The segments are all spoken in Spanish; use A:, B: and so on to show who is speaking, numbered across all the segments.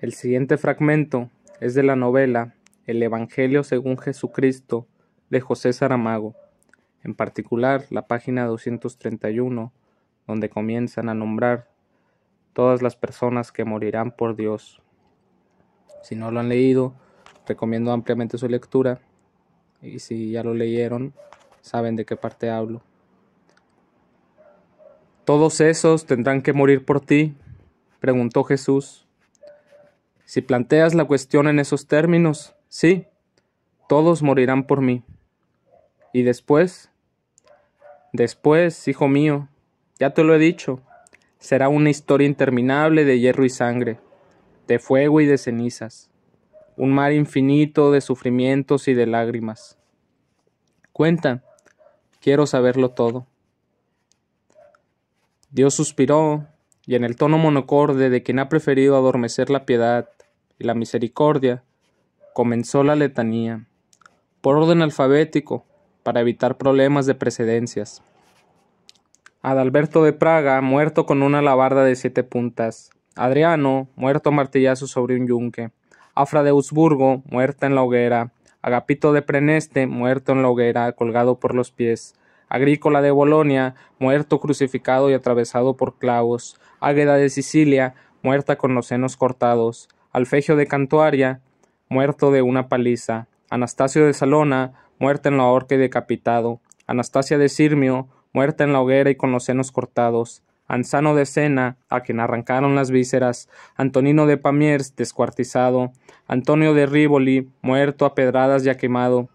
A: El siguiente fragmento es de la novela El Evangelio según Jesucristo de José Saramago, en particular la página 231, donde comienzan a nombrar todas las personas que morirán por Dios. Si no lo han leído, recomiendo ampliamente su lectura y si ya lo leyeron, saben de qué parte hablo. Todos esos tendrán que morir por ti, preguntó Jesús. Si planteas la cuestión en esos términos, sí, todos morirán por mí. Y después, después, hijo mío, ya te lo he dicho, será una historia interminable de hierro y sangre, de fuego y de cenizas, un mar infinito de sufrimientos y de lágrimas. Cuenta, quiero saberlo todo. Dios suspiró, y en el tono monocorde de quien ha preferido adormecer la piedad y la misericordia, comenzó la letanía, por orden alfabético, para evitar problemas de precedencias. Adalberto de Praga, muerto con una alabarda de siete puntas. Adriano, muerto martillazo sobre un yunque. Afra de Augsburgo, muerta en la hoguera. Agapito de Preneste, muerto en la hoguera, colgado por los pies. Agrícola de Bolonia, muerto crucificado y atravesado por clavos. Águeda de Sicilia, muerta con los senos cortados. Alfegio de Cantuaria, muerto de una paliza, Anastasio de Salona, muerto en la horca y decapitado, Anastasia de Sirmio, muerta en la hoguera y con los senos cortados, Anzano de Sena, a quien arrancaron las vísceras, Antonino de Pamiers, descuartizado, Antonio de Rívoli, muerto a pedradas y a quemado,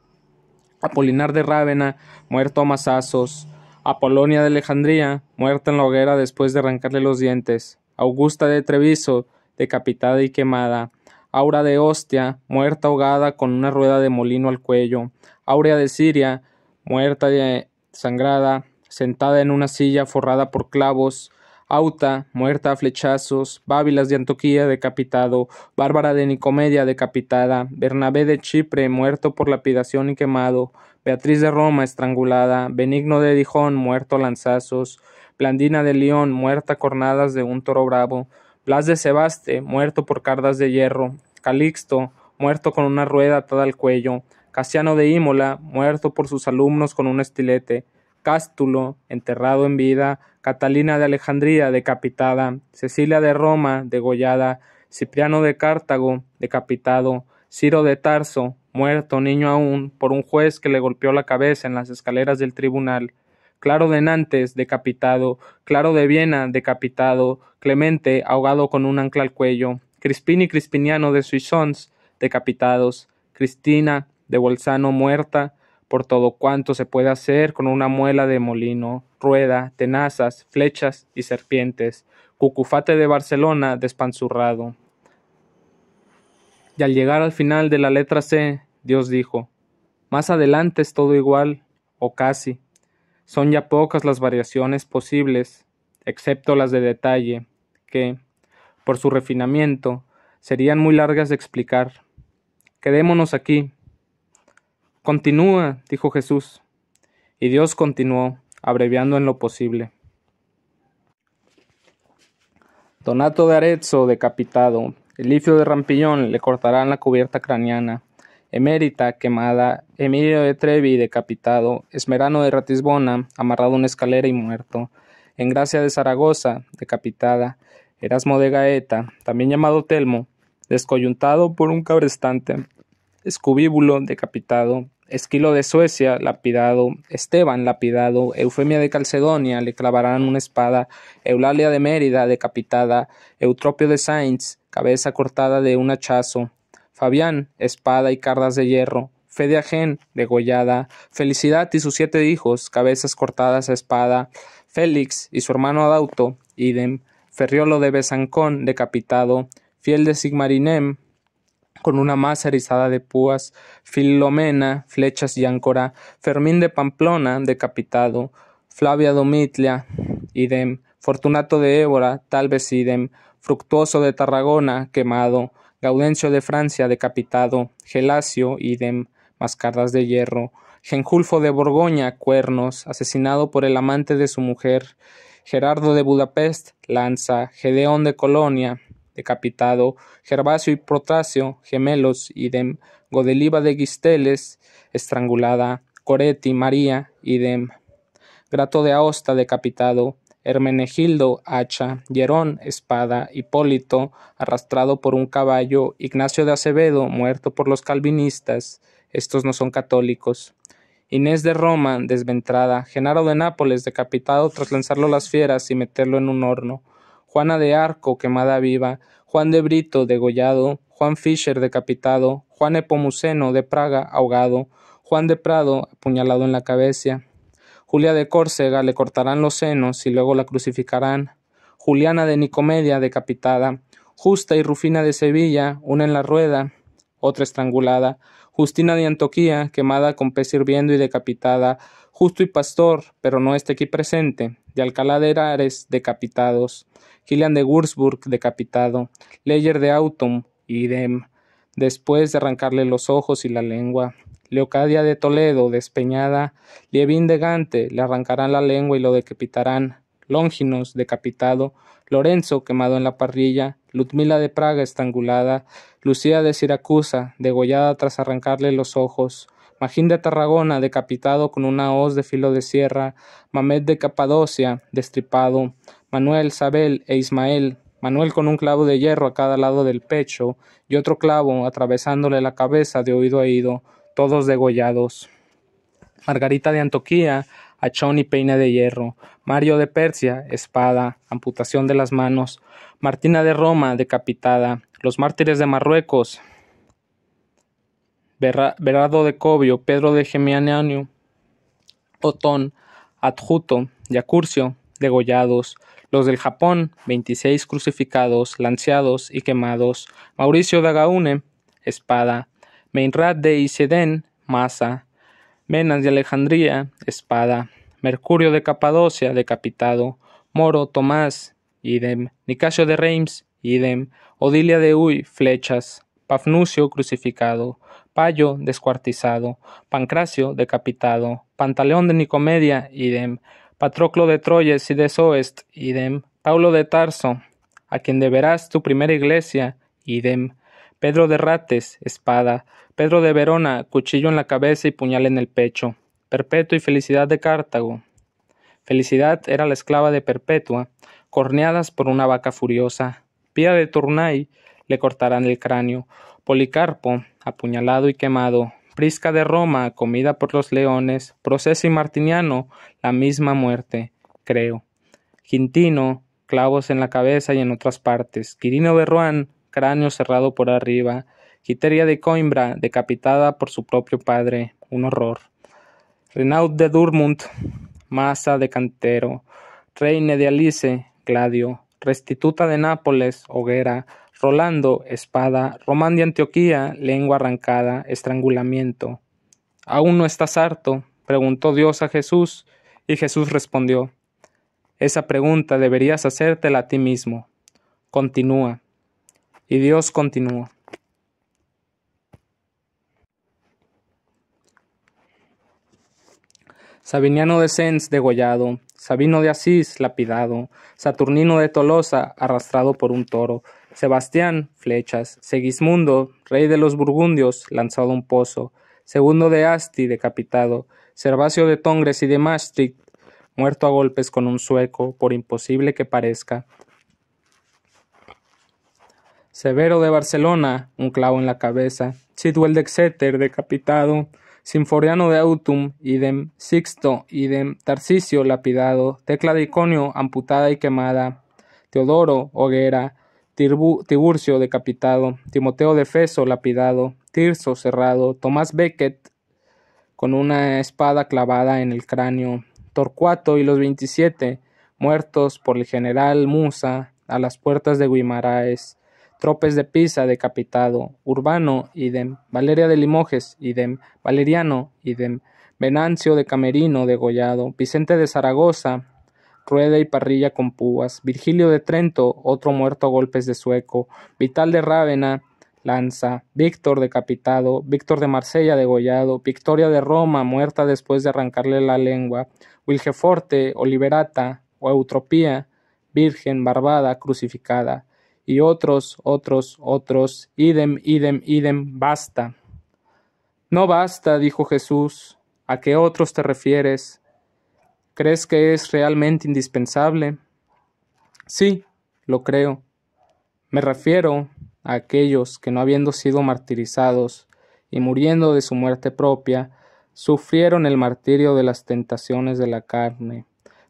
A: Apolinar de Rávena, muerto a mazazos, Apolonia de Alejandría, muerta en la hoguera después de arrancarle los dientes, Augusta de Treviso, decapitada y quemada, Aura de Ostia, muerta ahogada con una rueda de molino al cuello, Áurea de Siria, muerta y eh, sangrada, sentada en una silla forrada por clavos, Auta, muerta a flechazos, Bábilas de Antoquía, decapitado, Bárbara de Nicomedia, decapitada, Bernabé de Chipre, muerto por lapidación y quemado, Beatriz de Roma, estrangulada, Benigno de Dijón, muerto a lanzazos, Blandina de León, muerta cornadas de un toro bravo, Blas de Sebaste, muerto por cardas de hierro, Calixto, muerto con una rueda atada al cuello, Casiano de Ímola, muerto por sus alumnos con un estilete, Cástulo, enterrado en vida, Catalina de Alejandría, decapitada, Cecilia de Roma, degollada, Cipriano de Cartago, decapitado, Ciro de Tarso, muerto, niño aún, por un juez que le golpeó la cabeza en las escaleras del tribunal, Claro de Nantes, decapitado, Claro de Viena, decapitado, Clemente, ahogado con un ancla al cuello, y Crispiniano de Suissons, decapitados, Cristina de Bolzano muerta, por todo cuanto se puede hacer con una muela de molino, rueda, tenazas, flechas y serpientes, Cucufate de Barcelona despanzurrado. Y al llegar al final de la letra C, Dios dijo, Más adelante es todo igual, o casi, son ya pocas las variaciones posibles, excepto las de detalle, que, por su refinamiento, serían muy largas de explicar. Quedémonos aquí. Continúa, dijo Jesús. Y Dios continuó, abreviando en lo posible. Donato de Arezzo, decapitado, el lifio de Rampillón le cortarán la cubierta craneana. Emérita quemada, Emilio de Trevi decapitado, Esmerano de Ratisbona amarrado a una escalera y muerto, Engracia de Zaragoza decapitada, Erasmo de Gaeta, también llamado Telmo, descoyuntado por un cabrestante, Escubíbulo decapitado, Esquilo de Suecia lapidado, Esteban lapidado, Eufemia de Calcedonia le clavarán una espada, Eulalia de Mérida decapitada, Eutropio de Sainz, cabeza cortada de un hachazo, Fabián, espada y cardas de hierro, de Agen, degollada, Felicidad y sus siete hijos, cabezas cortadas a espada, Félix y su hermano Adauto, idem, Ferriolo de Besancón, decapitado, Fiel de Sigmarinem, con una masa erizada de púas, Filomena, flechas y áncora, Fermín de Pamplona, decapitado, Flavia Domitlia, idem, Fortunato de Évora, tal vez idem, Fructuoso de Tarragona, quemado, Gaudencio de Francia decapitado, Gelacio, idem, mascardas de hierro, Genjulfo de Borgoña, cuernos, asesinado por el amante de su mujer, Gerardo de Budapest, lanza, Gedeón de Colonia, decapitado, Gervasio y Protasio, gemelos, idem, Godeliba de Guisteles, estrangulada, Coretti, María, idem, Grato de Aosta, decapitado, Hermenegildo hacha, Jerón, espada, Hipólito arrastrado por un caballo, Ignacio de Acevedo muerto por los calvinistas, estos no son católicos. Inés de Roma desventrada, Genaro de Nápoles decapitado tras lanzarlo a las fieras y meterlo en un horno, Juana de Arco quemada viva, Juan de Brito degollado, Juan Fischer decapitado, Juan Epomuceno de Praga ahogado, Juan de Prado apuñalado en la cabeza, Julia de Córcega le cortarán los senos y luego la crucificarán. Juliana de Nicomedia decapitada. Justa y Rufina de Sevilla, una en la rueda, otra estrangulada. Justina de Antoquía, quemada con pez hirviendo y decapitada. Justo y Pastor, pero no este aquí presente, de Alcalá de Herares, decapitados. Gillian de Würzburg, decapitado. Leyer de Autumn, idem. Después de arrancarle los ojos y la lengua. Leocadia de Toledo, despeñada, Lievín de Gante, le arrancarán la lengua y lo decapitarán, Longinos, decapitado, Lorenzo, quemado en la parrilla, Ludmila de Praga, estrangulada, Lucía de Siracusa, degollada tras arrancarle los ojos, Magín de Tarragona, decapitado con una hoz de filo de sierra, Mamet de Capadocia, destripado, Manuel, Sabel e Ismael, Manuel con un clavo de hierro a cada lado del pecho y otro clavo atravesándole la cabeza de oído a oído, todos degollados. Margarita de Antoquía, achón y peina de hierro, Mario de Persia, espada, amputación de las manos, Martina de Roma, decapitada, los mártires de Marruecos, Verado de Cobio, Pedro de Gemianeo, Otón, Adjuto, Yacurcio, degollados, los del Japón, 26 crucificados, lanceados y quemados, Mauricio de Agaune, espada, Meinrad de Isedén, Masa, Menas de Alejandría, Espada, Mercurio de Capadocia, decapitado, Moro, Tomás, idem, Nicasio de Reims, idem, Odilia de Uy, flechas, Pafnucio, crucificado, Payo, descuartizado, Pancracio, decapitado, Pantaleón de Nicomedia, idem, Patroclo de Troyes y de Soest, idem, Paulo de Tarso, a quien deberás tu primera iglesia, idem, Pedro de Rates, espada, Pedro de Verona, cuchillo en la cabeza y puñal en el pecho, Perpetuo y Felicidad de Cartago. Felicidad era la esclava de Perpetua, corneadas por una vaca furiosa. Pía de Turnay le cortarán el cráneo. Policarpo, apuñalado y quemado. Prisca de Roma, comida por los leones. Proceso y Martiniano, la misma muerte, creo. Quintino, clavos en la cabeza y en otras partes. Quirino de Ruán, cráneo cerrado por arriba, Quiteria de Coimbra, decapitada por su propio padre, un horror. Renaud de Durmund, Masa de Cantero, Reine de Alice, Gladio, Restituta de Nápoles, Hoguera, Rolando, Espada, Román de Antioquía, Lengua arrancada, Estrangulamiento. ¿Aún no estás harto? preguntó Dios a Jesús, y Jesús respondió, Esa pregunta deberías hacértela a ti mismo. Continúa. Y Dios continuó. Sabiniano de Sens degollado, Sabino de Asís lapidado, Saturnino de Tolosa arrastrado por un toro, Sebastián flechas, Segismundo, rey de los burgundios, lanzado a un pozo, Segundo de Asti decapitado, Servacio de Tongres y de Maastricht muerto a golpes con un sueco, por imposible que parezca, Severo de Barcelona, un clavo en la cabeza, Sidwell de Exeter, decapitado, Sinforiano de Autum, idem, Sixto, idem, Tarcisio, lapidado, Tecla de Iconio, amputada y quemada, Teodoro, hoguera, Tiburcio, decapitado, Timoteo de Feso, lapidado, Tirso, cerrado, Tomás Becket, con una espada clavada en el cráneo, Torcuato y los veintisiete, muertos por el general Musa, a las puertas de Guimaraes, Tropes de Pisa, decapitado, Urbano, idem, Valeria de Limoges, idem, Valeriano, idem, Venancio de Camerino, degollado, Vicente de Zaragoza, rueda y parrilla con púas, Virgilio de Trento, otro muerto a golpes de sueco, Vital de Rávena, lanza, Víctor decapitado, Víctor de Marsella degollado, Victoria de Roma, muerta después de arrancarle la lengua, Wilgeforte, Oliverata, Eutropía, Virgen, Barbada, crucificada, y otros, otros, otros, idem, idem, idem, basta. No basta, dijo Jesús, ¿a qué otros te refieres? ¿Crees que es realmente indispensable? Sí, lo creo. Me refiero a aquellos que no habiendo sido martirizados y muriendo de su muerte propia, sufrieron el martirio de las tentaciones de la carne,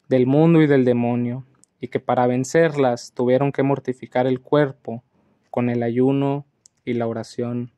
A: del mundo y del demonio y que para vencerlas tuvieron que mortificar el cuerpo con el ayuno y la oración.